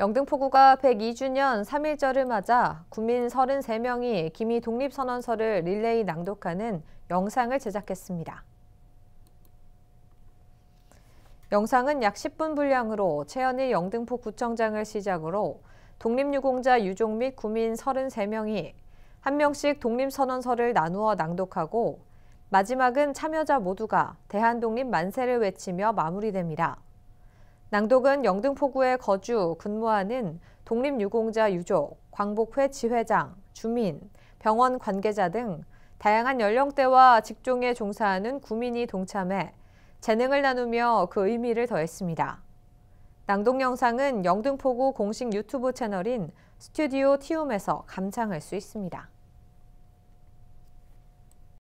영등포구가 102주년 3.1절을 맞아 국민 33명이 기미 독립선언서를 릴레이 낭독하는 영상을 제작했습니다. 영상은 약 10분 분량으로 최현일 영등포 구청장을 시작으로 독립유공자 유족 및 구민 33명이 한 명씩 독립선언서를 나누어 낭독하고 마지막은 참여자 모두가 대한독립 만세를 외치며 마무리됩니다. 낭독은 영등포구에 거주, 근무하는 독립유공자 유족, 광복회 지회장, 주민, 병원 관계자 등 다양한 연령대와 직종에 종사하는 구민이 동참해 재능을 나누며 그 의미를 더했습니다. 낭독 영상은 영등포구 공식 유튜브 채널인 스튜디오 티움에서 감상할 수 있습니다.